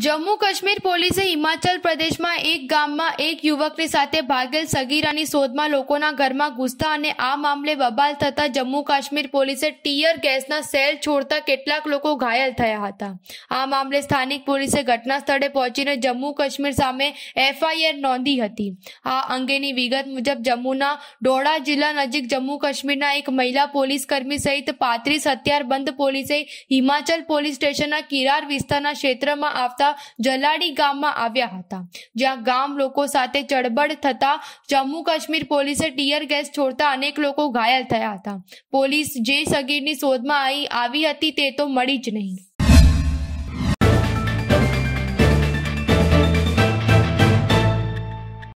Jammu Kashmir police ने हिमाचल प्रदेश में एक गांव में एक युवक के साथे भागल सगीरानी शोध में लोकोना घरमा गुस्ता अने आ मामले बबाल तथा जम्मू कश्मीर पुलिस ने टियर गैस ना सेल छोड़ता કેટલાક લોકો घायल થયા હતા આ મામલે સ્થાનિક પોલીસે ઘટના સ્થળે પહોંચીને जम्मू कश्मीर સામે FIR નોંધી હતી આ અંગેની વિગત મુજબ Jammu ના ડોડા જિલ્લા નજીક Jammu Kashmir ના એક મહિલા પોલીસકર્મી સહિત 35 સૈનિક બંધ પોલીસે હિમાચલ પોલીસ સ્ટેશનના કિરાર વિસ્તારના ક્ષેત્રમાં આવતા જિલ્લા જલાડી ગામમાં આવ્યા હતા જ્યાં ગામ લોકો સાથે ચડબડ થતા જમ્મુ કાશ્મીર પોલીસે ટીયર ગેસ છોડતા અનેક લોકો ઘાયલ થયા હતા પોલીસ જે સગીરની શોધમાં આવી હતી તે તો મળી જ નહીં